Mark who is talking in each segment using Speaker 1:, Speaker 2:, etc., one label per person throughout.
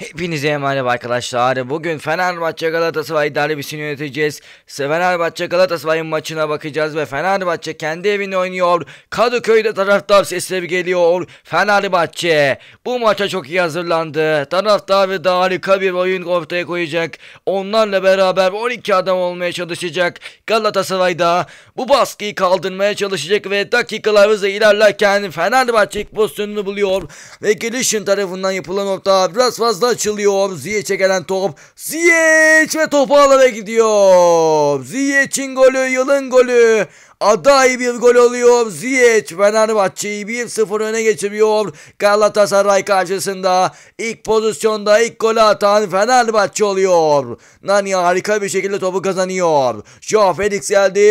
Speaker 1: Hepinize emanet arkadaşlar. Bugün Fenerbahçe Galatasaray derbisini yöneteceğiz. Fenerbahçe Galatasaray'ın maçına bakacağız ve Fenerbahçe kendi evinde oynuyor. Kadıköy'de taraftar sesleri geliyor. Fenerbahçe bu maça çok iyi hazırlandı. Taraftarı da harika bir oyun ortaya koyacak. Onlarla beraber 12 adam olmaya çalışacak. Galatasaray da bu baskıyı kaldırmaya çalışacak ve dakikalar ilerlerken Fenerbahçe ilk pozisyonunu buluyor. Ve gelişin tarafından yapılan orta biraz fazla açılıyor. Ziyech'e gelen top. Ziyech ve topu alana gidiyor. Ziyech'in golü yılın golü. Aday bir gol oluyor. Ziyech Fenerbahçe'yi 1-0 öne geçiriyor. Galatasaray karşısında ilk pozisyonda ilk golü atan Fenerbahçe oluyor. Nani harika bir şekilde topu kazanıyor. Joe Felix geldi.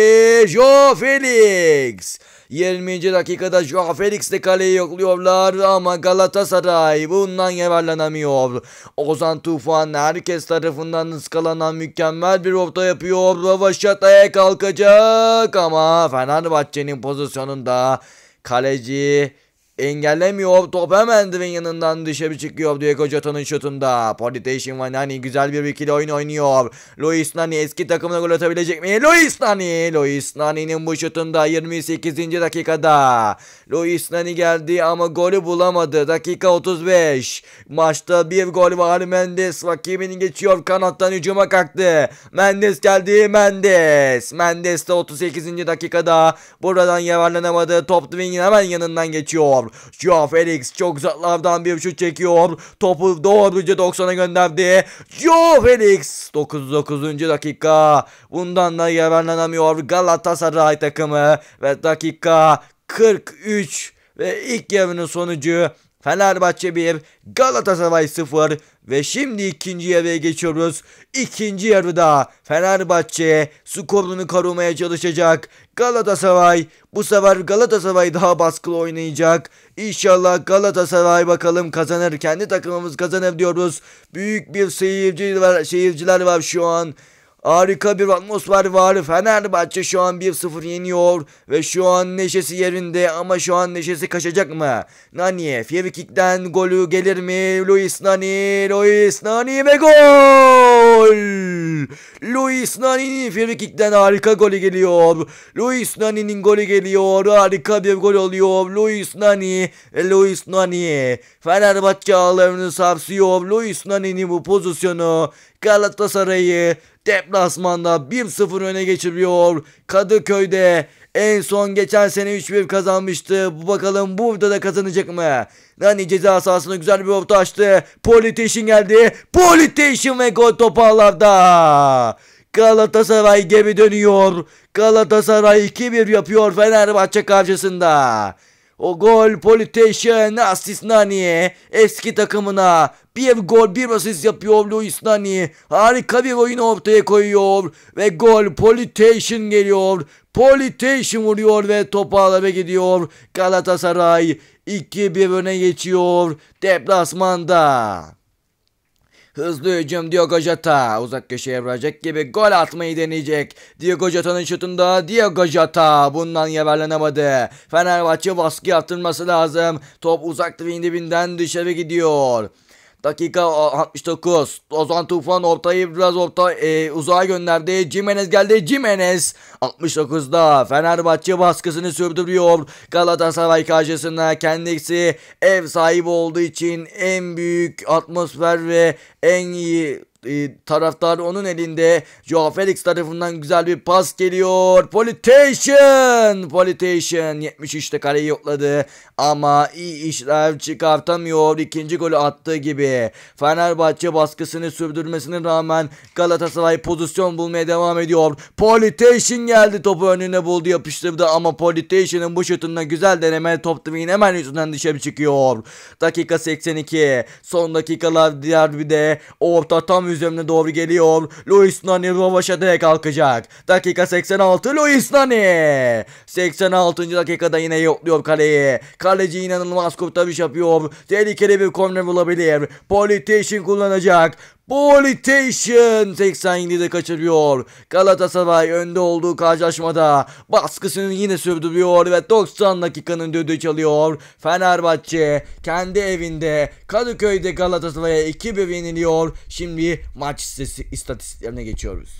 Speaker 1: Joe Felix. 20. dakikada Joao Felix de kaleyi yokluyorlar ama Galatasaray bundan yararlanamıyor. Ozan Tufan herkes tarafından ıskalanan mükemmel bir orta yapıyor. Ravaşata'ya kalkacak ama Fenerbahçe'nin pozisyonunda kaleci engellemiyor. Top hemen Dwayne yanından dışarı çıkıyor Diego Jota'nın şutunda. Politation ve Nani güzel bir ikili oyun oynuyor. Luis Nani eski takımına gol atabilecek mi? Luis Nani! Luis Nani'nin bu şutunda 28. dakikada. Luis Nani geldi ama golü bulamadı. Dakika 35. Maçta bir gol var. Mendes rakibini geçiyor. Kanattan hücuma kalktı. Mendes geldi. Mendes. Mendes de 38. dakikada buradan yararlanamadı. Top Dwayne'in hemen yanından geçiyor. Joao Felix çok uzaklardan bir şut çekiyor. Topu doğruca 90'a gönderdi. Joao Felix 99. dakika. Bundan da yararlanamıyor Galatasaray takımı ve dakika 43 ve ilk yarının sonucu Fenerbahçe 1, Galatasaray 0 ve şimdi ikinci yarıya geçiyoruz. İkinci yarıda Fenerbahçe skorunu korumaya çalışacak. Galatasaray bu sefer Galatasaray daha baskılı oynayacak. İnşallah Galatasaray bakalım kazanır. Kendi takımımız kazanır diyoruz. Büyük bir seyirci var, seyirciler var şu an. Harika bir atmosfer var. Fenerbahçe şu an 1-0 yeniyor ve şu an neşesi yerinde ama şu an neşesi kaçacak mı? Nani, Fevkik'ten golü gelir mi? Luis Nani, Luis Nani ve gol! Luis Nani'nin Fevkik'ten harika golü geliyor. Luis Nani'nin golü geliyor. Harika bir gol oluyor. Luis Nani, Luis Nani. Fenerbahçe ağlarını sarsıyor. Luis Nani'nin bu pozisyonu Galatasaray'ı Deplasmanda 1-0 öne geçiriyor. Kadıköy'de en son geçen sene 3-1 kazanmıştı. Bu Bakalım burada da kazanacak mı? Nani ceza sahasına güzel bir orta açtı. Politation geldi. Politation ve gol topu ağlarda. Galatasaray geri dönüyor. Galatasaray 2-1 yapıyor Fenerbahçe karşısında. O gol politician asist Nani. Eski takımına bir gol bir asist yapıyor Luis Nani. Harika bir oyun ortaya koyuyor. Ve gol politician geliyor. Politeşen vuruyor ve topu alaba gidiyor. Galatasaray 2-1 öne geçiyor. Deplasmanda. Hızlı hücum Diogo Jota. Uzak köşeye vuracak gibi gol atmayı deneyecek. Diogo Jota'nın şutunda Diogo Jota. Bundan yararlanamadı. Fenerbahçe baskı yaptırması lazım. Top uzak dibinden dışarı gidiyor. Dakika 69. Ozan Tufan ortayı biraz orta e, uzağa gönderdi. Jimenez geldi. Jimenez 69'da Fenerbahçe baskısını sürdürüyor. Galatasaray karşısında kendisi ev sahibi olduğu için en büyük atmosfer ve en iyi e, taraftarı onun elinde. Joao Felix tarafından güzel bir pas geliyor. Politation! Politation 73'te kaleyi yokladı. Ama iyi işler çıkartamıyor. İkinci golü attığı gibi. Fenerbahçe baskısını sürdürmesine rağmen Galatasaray pozisyon bulmaya devam ediyor. Politation geldi topu önüne buldu yapıştırdı ama Politation'ın bu şutunda güzel deneme top hemen yüzünden dışarı çıkıyor. Dakika 82. Son dakikalar diğer bir de orta tam üzerine doğru geliyor. Luis Nani Rovaş'a direkt kalkacak. Dakika 86 Luis Nani. 86. dakikada yine yokluyor kaleyi. Kaleci inanılmaz kurtarış yapıyor. Tehlikeli bir korner bulabilir. Politician kullanacak. Politician Politation 87'de kaçırıyor. Galatasaray önde olduğu karşılaşmada baskısını yine sürdürüyor ve 90 dakikanın düdüğü çalıyor. Fenerbahçe kendi evinde Kadıköy'de Galatasaray'a 2-1 yeniliyor. Şimdi maç istatistiklerine geçiyoruz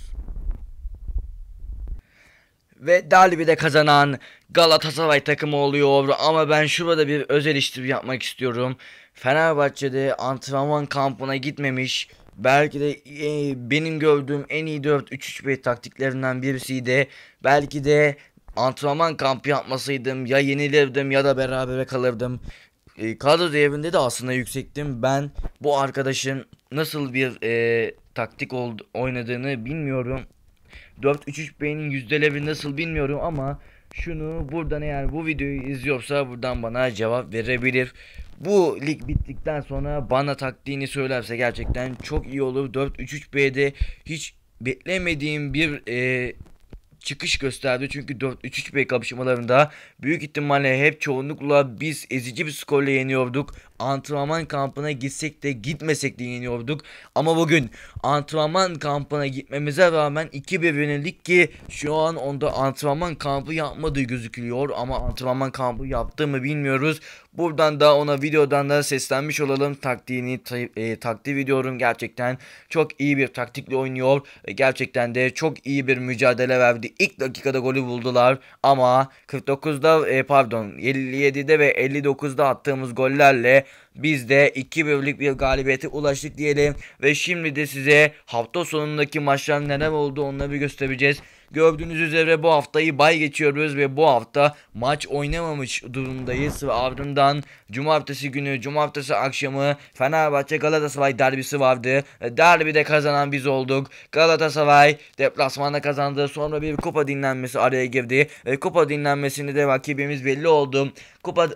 Speaker 1: ve derbide kazanan Galatasaray takımı oluyor ama ben şurada bir özel eleştiri yapmak istiyorum. Fenerbahçe'de antrenman kampına gitmemiş Belki de e, benim gördüğüm en iyi 4-3-3-1 taktiklerinden birisiydi. belki de antrenman kampı yapmasaydım ya yenilirdim ya da beraber kalırdım. E, kadro değerinde de aslında yüksektim. Ben bu arkadaşın nasıl bir e, taktik oldu, oynadığını bilmiyorum. 4-3-3-B'nin yüzdelevi nasıl bilmiyorum ama şunu buradan eğer bu videoyu izliyorsa buradan bana cevap verebilir. Bu lig bittikten sonra bana taktiğini söylerse gerçekten çok iyi olur. 4-3-3-B'de hiç beklemediğim bir e, çıkış gösterdi. Çünkü 4-3-3-B kapışmalarında büyük ihtimalle hep çoğunlukla biz ezici bir skorla yeniyorduk antrenman kampına gitsek de gitmesek de yeniyorduk. Ama bugün antrenman kampına gitmemize rağmen 2-1 yenildik ki şu an onda antrenman kampı yapmadığı gözüküyor. Ama antrenman kampı yaptı mı bilmiyoruz. Buradan da ona videodan da seslenmiş olalım. Taktiğini ta e, takdir ediyorum. Gerçekten çok iyi bir taktikle oynuyor. E, gerçekten de çok iyi bir mücadele verdi. İlk dakikada golü buldular. Ama 49'da e, pardon 57'de ve 59'da attığımız gollerle biz de 2 bölük bir galibiyete ulaştık diyelim. Ve şimdi de size hafta sonundaki maçların neler oldu onları bir göstereceğiz. Gördüğünüz üzere bu haftayı bay geçiyoruz ve bu hafta maç oynamamış durumdayız. Ve ardından cumartesi günü, cumartesi akşamı Fenerbahçe Galatasaray derbisi vardı. Derbide kazanan biz olduk. Galatasaray deplasmanda kazandı. Sonra bir kupa dinlenmesi araya girdi. Ve kupa dinlenmesini de rakibimiz belli oldu. Kupa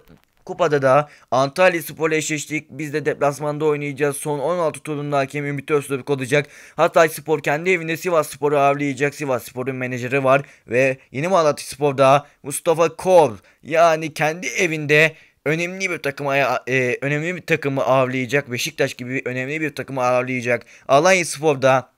Speaker 1: Kupada da Antalya Spor'la eşleştik. Biz de deplasmanda oynayacağız. Son 16 turunda hakem Ümit Öztürk olacak. Hatay Spor kendi evinde Sivas Spor'u ağırlayacak. Sivas Spor'un menajeri var ve Yeni Malatya Spor'da Mustafa Kor yani kendi evinde önemli bir takımı e, e, önemli bir takımı ağırlayacak. Beşiktaş gibi önemli bir takımı ağırlayacak. Alanya Spor'da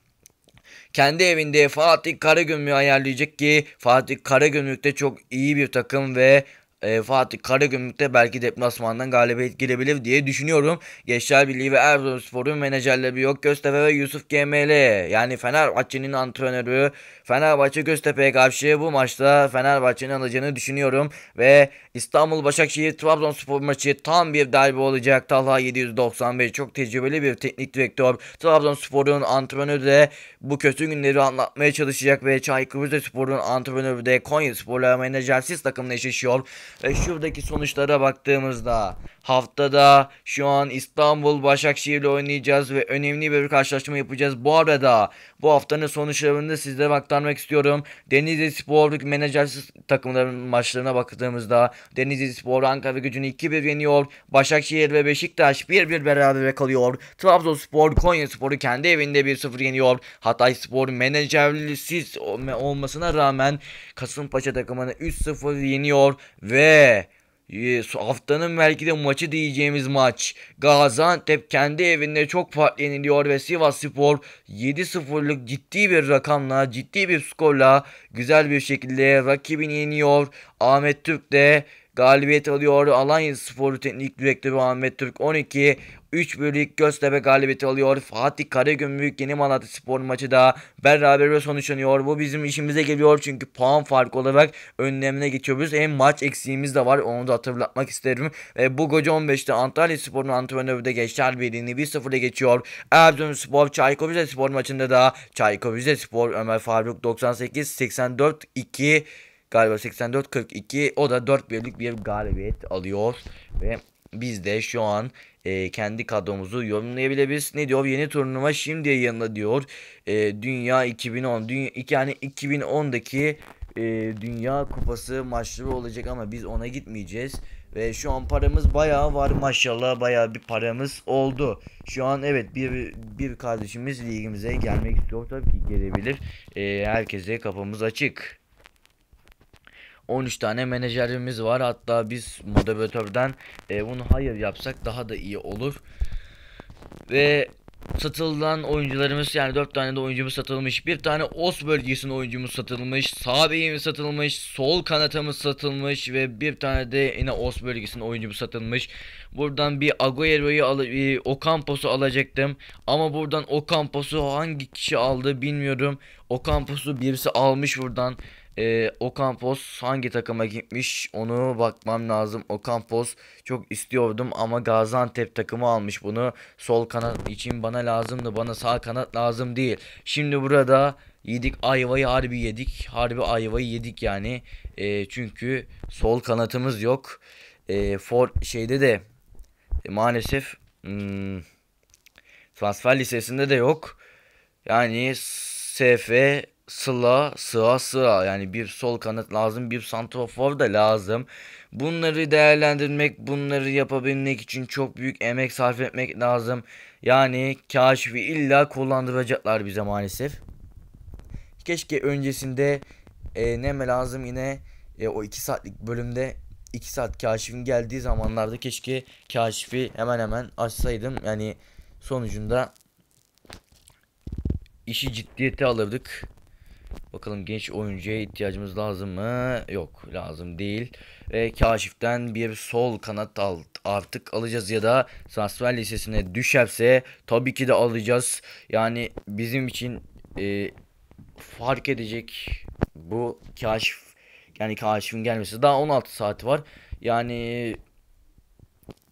Speaker 1: kendi evinde Fatih Karagümrük'ü ayarlayacak ki Fatih Karagümrük de çok iyi bir takım ve e, Fatih Karagümrük'te belki deplasmandan galibiyet gelebilir diye düşünüyorum. Gençler Birliği ve Erzurumspor'un menajerleri yok. Göztepe ve Yusuf GML yani Fenerbahçe'nin antrenörü Fenerbahçe Göztepe'ye karşı bu maçta Fenerbahçe'nin alacağını düşünüyorum. Ve İstanbul Başakşehir Trabzonspor maçı tam bir derbi olacak. Talha 795 çok tecrübeli bir teknik direktör. Trabzonspor'un antrenörü de bu kötü günleri anlatmaya çalışacak ve Çaykur Rizespor'un antrenörü de Konya Spor'la menajersiz takımla eşleşiyor. Ve şuradaki sonuçlara baktığımızda haftada şu an İstanbul Başakşehirle oynayacağız ve önemli bir karşılaşma yapacağız. Bu arada bu haftanın sonuçlarını sizlere aktarmak istiyorum. Denizli Spor menajersiz takımların maçlarına baktığımızda Denizli Spor Ankara gücünü 2-1 yeniyor. Başakşehir ve Beşiktaş 1-1 beraber kalıyor. Trabzonspor Konya Spor'u kendi evinde 1-0 yeniyor. Hatay Spor menajersiz olmasına rağmen Kasımpaşa takımını 3-0 yeniyor ve ve e, haftanın belki de maçı diyeceğimiz maç. Gaziantep kendi evinde çok farklı yeniliyor ve Sivas Spor 7-0'lık ciddi bir rakamla, ciddi bir skorla güzel bir şekilde rakibini yeniyor. Ahmet Türk de galibiyet alıyor. Alanya Spor'u teknik direktörü Ahmet Türk 12, 3 birlik Göztepe galibiyeti alıyor. Fatih Karagümrük yeni Malatya Spor maçı da beraber sonuçlanıyor. Bu bizim işimize geliyor çünkü puan farkı olarak önlemine geçiyoruz. Hem maç eksiğimiz de var onu da hatırlatmak isterim. E, bu gece 15'te Antalya Spor'un antrenörü de Gençler Birliği'ni 1-0'a geçiyor. Erzurum Spor Çayko Spor maçında da Çayko Spor Ömer Faruk 98-84-2 galiba 84-42 o da 4 birlik bir galibiyet alıyor ve biz de şu an e, kendi kadromuzu yorumlayabiliriz. Ne diyor? Yeni turnuva şimdi yanında diyor. E, Dünya 2010. Dünya, yani 2010'daki e, Dünya Kupası maçları olacak ama biz ona gitmeyeceğiz. Ve şu an paramız bayağı var maşallah bayağı bir paramız oldu. Şu an evet bir bir kardeşimiz ligimize gelmek istiyor tabii ki gelebilir. E, herkese kapımız açık. 13 tane menajerimiz var. Hatta biz moderatörden e, bunu hayır yapsak daha da iyi olur. Ve satılan oyuncularımız yani 4 tane de oyuncumuz satılmış. Bir tane os bölgesinin oyuncumuz satılmış. Sağ beyimiz satılmış. Sol kanatımız satılmış. Ve bir tane de yine os bölgesinin oyuncumuz satılmış. Buradan bir Agüero'yu alıp e, Okampos'u alacaktım. Ama buradan Okampos'u hangi kişi aldı bilmiyorum. O kampusu birisi almış buradan. Ee, o kampos hangi takıma gitmiş onu bakmam lazım. O kampos çok istiyordum ama Gaziantep takımı almış bunu. Sol kanat için bana lazımdı. Bana sağ kanat lazım değil. Şimdi burada yedik ayvayı harbi yedik. Harbi ayvayı yedik yani. Ee, çünkü sol kanatımız yok. Ee, for şeyde de e, maalesef hmm, transfer listesinde de yok. Yani SF, Sıla, Sığa, Sığa. Yani bir sol kanat lazım, bir santrofor da lazım. Bunları değerlendirmek, bunları yapabilmek için çok büyük emek sarf etmek lazım. Yani kaşifi illa kullandıracaklar bize maalesef. Keşke öncesinde e, neme lazım yine e, o 2 saatlik bölümde 2 saat kaşifin geldiği zamanlarda keşke kaşifi hemen hemen açsaydım. Yani sonucunda işi ciddiyete alırdık. Bakalım genç oyuncuya ihtiyacımız lazım mı? Yok lazım değil. Ve Kaşif'ten bir sol kanat al artık alacağız ya da transfer lisesine düşerse tabii ki de alacağız. Yani bizim için e, fark edecek bu Kaşif yani Kaşif'in gelmesi daha 16 saati var. Yani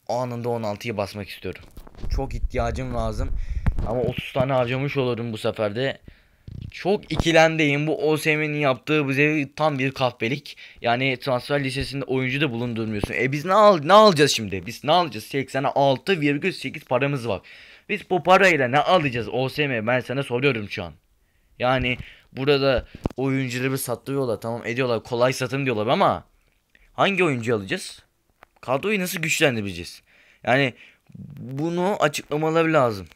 Speaker 1: anında 16'yı basmak istiyorum. Çok ihtiyacım lazım. Ama 30 tane harcamış olurum bu seferde. Çok ikilemdeyim. Bu Osimhen'in yaptığı bize tam bir kahpelik. Yani transfer listesinde oyuncu da bulundurmuyorsun. E biz ne, al ne alacağız şimdi? Biz ne alacağız? 86,8 paramız var. Biz bu parayla ne alacağız OSM? Ben sana soruyorum şu an. Yani burada oyuncuları satıyorlar tamam ediyorlar kolay satın diyorlar ama hangi oyuncu alacağız? Kadroyu nasıl güçlendireceğiz? Yani bunu açıklamaları lazım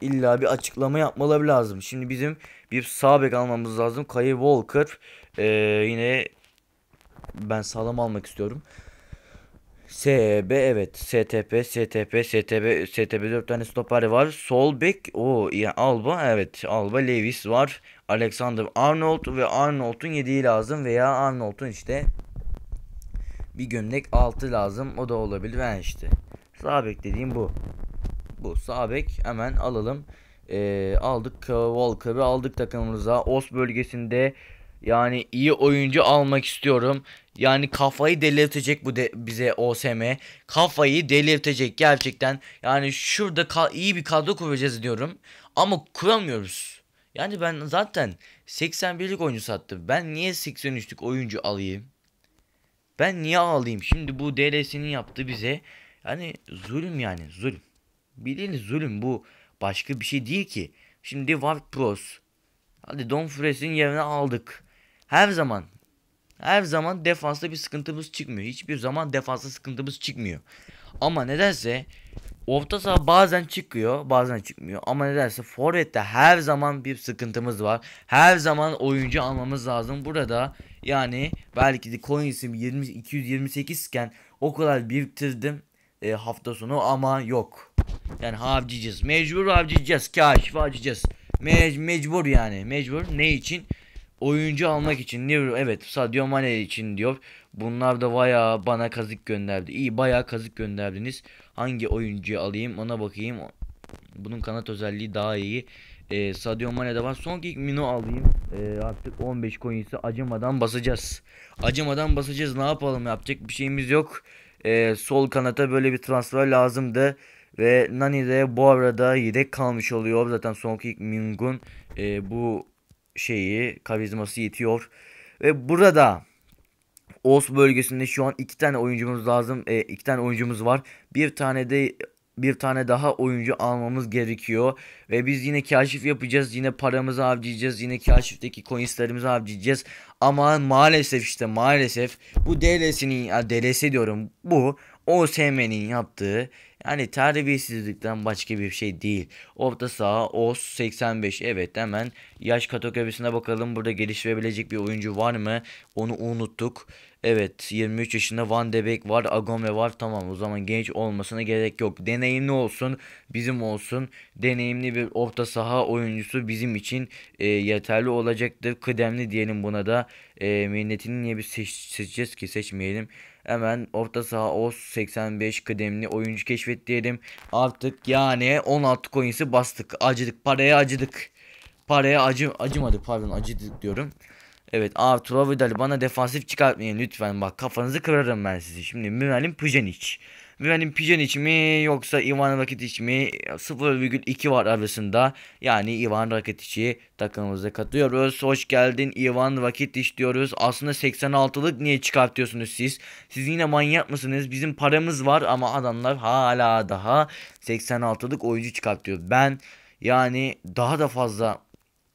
Speaker 1: illa bir açıklama yapmaları lazım. Şimdi bizim bir sağ bek almamız lazım. Kayı Walker ee, yine ben sağlam almak istiyorum. SB evet. STP, STP, STP, STP 4 tane stoperi var. Sol bek o yani Alba evet. Alba Lewis var. Alexander Arnold ve Arnold'un yediği lazım veya Arnold'un işte bir gömlek altı lazım. O da olabilir ben yani işte. Sağ bek dediğim bu bu. Sağ bek hemen alalım. E, aldık Walker'ı aldık takımımıza. Os bölgesinde yani iyi oyuncu almak istiyorum. Yani kafayı delirtecek bu de bize OSM. Kafayı delirtecek gerçekten. Yani şurada iyi bir kadro kuracağız diyorum. Ama kuramıyoruz. Yani ben zaten 81'lik oyuncu sattım. Ben niye 83'lük oyuncu alayım? Ben niye alayım? Şimdi bu DLS'nin yaptığı bize yani zulüm yani zulüm. Bilil zulüm bu. Başka bir şey değil ki. Şimdi Ward Pros. Hadi Don Dumfries'in yerine aldık. Her zaman. Her zaman defansta bir sıkıntımız çıkmıyor. Hiçbir zaman defansta sıkıntımız çıkmıyor. Ama nedense orta saha bazen çıkıyor bazen çıkmıyor. Ama nedense forvette her zaman bir sıkıntımız var. Her zaman oyuncu almamız lazım. Burada yani belki de coin isim 20, 228 iken o kadar biriktirdim e, hafta sonu ama yok. Yani harcayacağız. Mecbur harcayacağız. Kaşif harcayacağız. Mec mecbur yani. Mecbur. Ne için? Oyuncu almak için. Diyor. Evet Sadio Mane için diyor. Bunlar da baya bana kazık gönderdi. İyi baya kazık gönderdiniz. Hangi oyuncuyu alayım ona bakayım. Bunun kanat özelliği daha iyi. Ee, Sadio Mane'de var. Son kick Mino alayım. Ee, artık 15 coin'si acımadan basacağız. Acımadan basacağız. Ne yapalım yapacak bir şeyimiz yok. Ee, sol kanata böyle bir transfer lazımdı. Ve Nani de bu arada yedek kalmış oluyor. Zaten Son Kick Ming'un e, bu şeyi karizması yetiyor. Ve burada Os bölgesinde şu an iki tane oyuncumuz lazım. E, iki tane oyuncumuz var. Bir tane de bir tane daha oyuncu almamız gerekiyor. Ve biz yine kaşif yapacağız. Yine paramızı harcayacağız. Yine kaşifteki coinslerimizi harcayacağız. Ama maalesef işte maalesef bu DLS'nin DLS diyorum. Bu OSM'nin yaptığı yani terbiyesizlikten başka bir şey değil. Orta saha o 85. Evet hemen yaş kategorisine bakalım. Burada gelişebilecek bir oyuncu var mı? Onu unuttuk. Evet 23 yaşında Van de Beek var, Agome var. Tamam o zaman genç olmasına gerek yok. Deneyimli olsun, bizim olsun. Deneyimli bir orta saha oyuncusu bizim için e, yeterli olacaktır. Kıdemli diyelim buna da. E, minnetini niye bir seç, seçeceğiz ki seçmeyelim. Hemen orta saha o 85 kıdemli oyuncu keşfet diyelim. Artık yani 16 coins'i bastık. Acıdık, paraya acıdık. Paraya acı acımadı pardon acıdık diyorum. Evet Arturo Vidal bana defansif çıkartmayın lütfen. Bak kafanızı kırarım ben sizi. Şimdi Müvelim Pjanic. Müvelim Pjanic mi yoksa Ivan Rakitic mi? 0,2 var arasında. Yani Ivan Rakitic'i takımımıza katıyoruz. Hoş geldin Ivan Rakitic diyoruz. Aslında 86'lık niye çıkartıyorsunuz siz? Siz yine manyak mısınız? Bizim paramız var ama adamlar hala daha 86'lık oyuncu çıkartıyor. Ben yani daha da fazla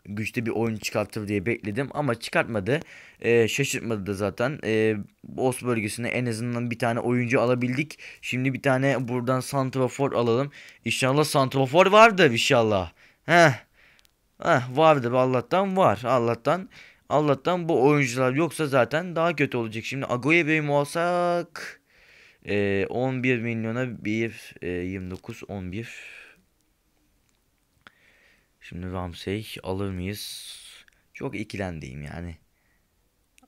Speaker 1: güçlü bir oyun çıkartır diye bekledim ama çıkartmadı. E, şaşırtmadı da zaten. E, ee, Os bölgesine en azından bir tane oyuncu alabildik. Şimdi bir tane buradan Santrafor alalım. İnşallah Santrafor vardır inşallah. Heh. Heh vardır Allah'tan var. Allah'tan Allah'tan bu oyuncular yoksa zaten daha kötü olacak. Şimdi Agoya Bey olsak? E, 11 milyona 1 e, 29 11 Şimdi Ramsey alır mıyız? Çok ikilendiyim yani.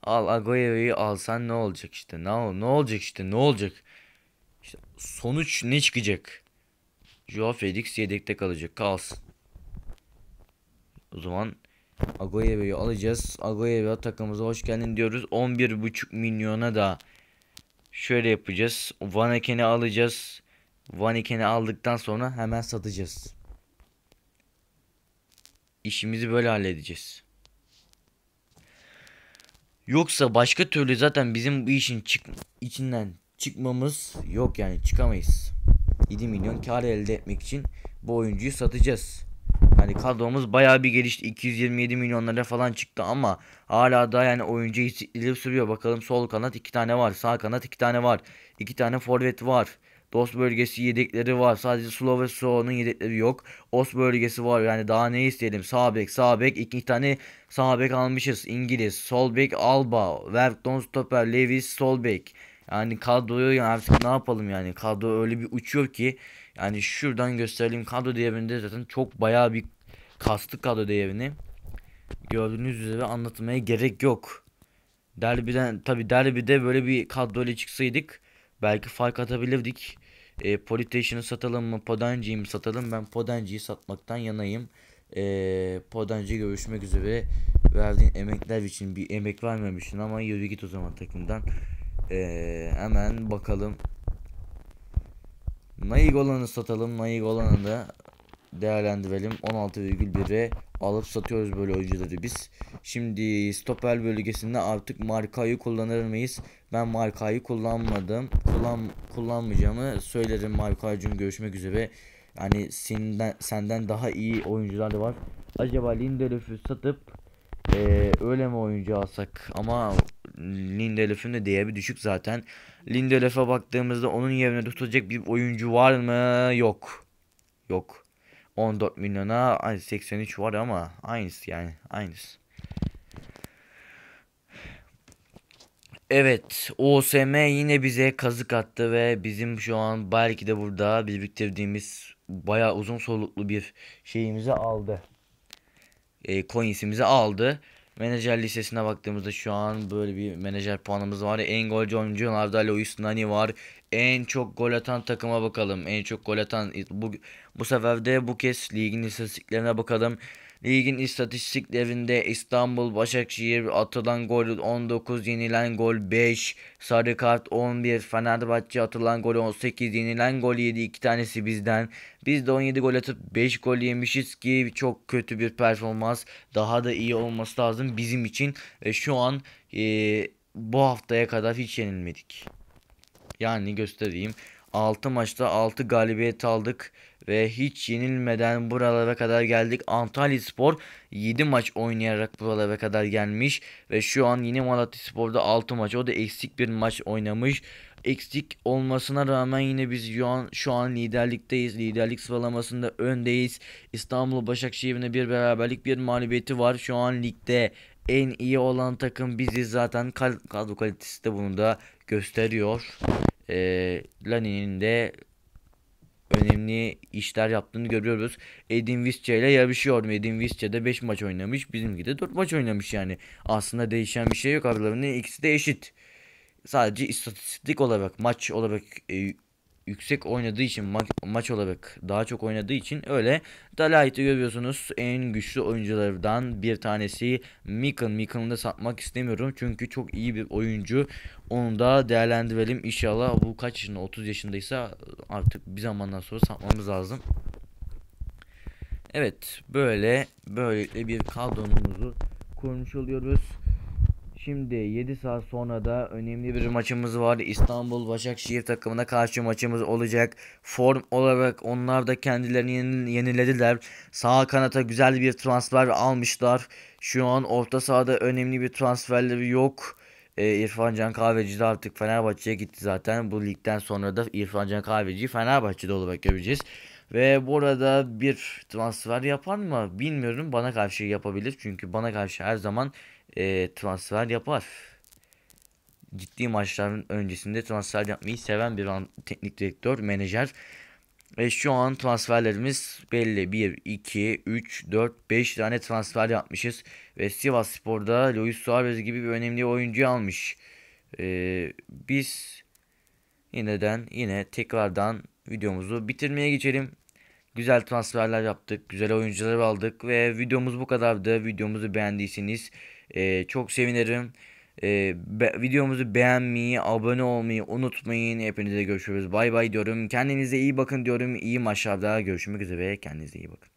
Speaker 1: Al Agüero'yu alsan ne olacak işte? Ne, ne olacak işte? Ne olacak? İşte sonuç ne çıkacak? Joao Felix yedekte kalacak. Kalsın. O zaman Agüero'yu alacağız. Agüero takımımıza hoş geldin diyoruz. 11,5 milyona da şöyle yapacağız. Vanaken'i alacağız. Vanaken'i aldıktan sonra hemen satacağız. İşimizi böyle halledeceğiz. Yoksa başka türlü zaten bizim bu işin çık içinden çıkmamız yok yani çıkamayız. 7 milyon kar elde etmek için bu oyuncuyu satacağız. Hani kadromuz bayağı bir gelişti. 227 milyonlara falan çıktı ama hala daha yani oyuncu ileri sürüyor. Bakalım sol kanat iki tane var. Sağ kanat iki tane var. iki tane forvet var. Dost bölgesi yedekleri var. Sadece Slo ve yedekleri yok. Os bölgesi var. Yani daha ne isteyelim? Sağ bek, sağ bek. iki tane sağ bek almışız. İngiliz, sol bek Alba, Verton Stoper, Lewis sol bek. Yani kadroyu yani artık ne yapalım yani kadro öyle bir uçuyor ki yani şuradan gösterelim kadro değerinde zaten çok bayağı bir kastık kadro değerini gördüğünüz üzere anlatmaya gerek yok. Derbiden tabi derbide böyle bir kadroyla çıksaydık belki fark atabilirdik. E, Polytation'ı satalım mı? Podanci'yi mi satalım? Ben Podanci'yi satmaktan yanayım. E, Podanci'ye görüşmek üzere. Verdiğin emekler için bir emek vermemişsin ama yürü git o zaman takımdan. E, hemen bakalım. Naik olanı satalım. Naik olanı da değerlendirelim. 16,1'e alıp satıyoruz böyle oyuncuları biz. Şimdi stoper bölgesinde artık markayı kullanır mıyız? Ben markayı kullanmadım. Kullan, kullanmayacağımı söylerim markacım görüşmek üzere. Yani senden, senden daha iyi oyuncular da var. Acaba Lindelof'u satıp ee, öyle mi oyuncu alsak? Ama Lindelof'un da değeri düşük zaten. Lindelof'a baktığımızda onun yerine tutacak bir oyuncu var mı? Yok. Yok. 14 milyona 83 var ama aynısı yani aynısı. Evet OSM yine bize kazık attı ve bizim şu an belki de burada biriktirdiğimiz bayağı uzun soluklu bir şeyimizi aldı. E, coinsimizi aldı. Menajer listesine baktığımızda şu an böyle bir menajer puanımız var. En golcü oyuncu oyuncularda Lois Nani var. En çok gol atan takıma bakalım. En çok gol atan bu, bu sefer de bu kez ligin istatistiklerine bakalım. Ligin istatistiklerinde İstanbul Başakşehir atılan gol 19, yenilen gol 5, sarı kart 11, Fenerbahçe atılan gol 18, yenilen gol 7, iki tanesi bizden. Biz de 17 gol atıp 5 gol yemişiz ki çok kötü bir performans. Daha da iyi olması lazım bizim için. E, şu an e, bu haftaya kadar hiç yenilmedik. Yani göstereyim. 6 maçta 6 galibiyet aldık ve hiç yenilmeden buralara kadar geldik. Antalya Spor 7 maç oynayarak buralara kadar gelmiş ve şu an yine Malatya Spor'da 6 maç. O da eksik bir maç oynamış. Eksik olmasına rağmen yine biz şu an, şu an liderlikteyiz. Liderlik sıralamasında öndeyiz. İstanbul Başakşehir'ine bir beraberlik bir mağlubiyeti var. Şu an ligde en iyi olan takım biziz zaten. Kadro kalitesi de bunu da gösteriyor e, Lani'nin de önemli işler yaptığını görüyoruz. Edin Visca ile yarışıyor. Edin Visca da 5 maç oynamış. Bizimki de 4 maç oynamış yani. Aslında değişen bir şey yok. Aralarının ikisi de eşit. Sadece istatistik olarak maç olarak e, yüksek oynadığı için ma maç olarak daha çok oynadığı için öyle Dalight'ı görüyorsunuz en güçlü oyunculardan bir tanesi Mikan. Mikanı da satmak istemiyorum çünkü çok iyi bir oyuncu. Onu da değerlendirelim inşallah bu kaç yaşında 30 yaşındaysa artık bir zamandan sonra satmamız lazım. Evet böyle böyle bir kadromuzu kurmuş oluyoruz. Şimdi 7 saat sonra da önemli bir maçımız var. İstanbul Başakşehir takımına karşı maçımız olacak. Form olarak onlar da kendilerini yenilediler. Sağ kanata güzel bir transfer almışlar. Şu an orta sahada önemli bir transferleri yok. Ee, İrfan Can Kahveci de artık Fenerbahçe'ye gitti zaten. Bu ligden sonra da İrfan Can Kahveci'yi Fenerbahçe'de olarak göreceğiz. Ve burada bir transfer yapar mı bilmiyorum. Bana karşı yapabilir. Çünkü bana karşı her zaman e, transfer yapar. Ciddi maçların öncesinde transfer yapmayı seven bir an, teknik direktör, menajer. Ve şu an transferlerimiz belli. 1, 2, 3, 4, 5 tane transfer yapmışız. Ve Sivas Spor'da Luis Suarez gibi bir önemli oyuncu almış. Ee, biz yineden yine tekrardan videomuzu bitirmeye geçelim. Güzel transferler yaptık. Güzel oyuncular aldık. Ve videomuz bu kadardı. Videomuzu beğendiyseniz e, çok sevinirim. E, be, videomuzu beğenmeyi, abone olmayı unutmayın. Hepinize görüşürüz. Bay bay diyorum. Kendinize iyi bakın diyorum. İyi maçlarda görüşmek üzere. Kendinize iyi bakın.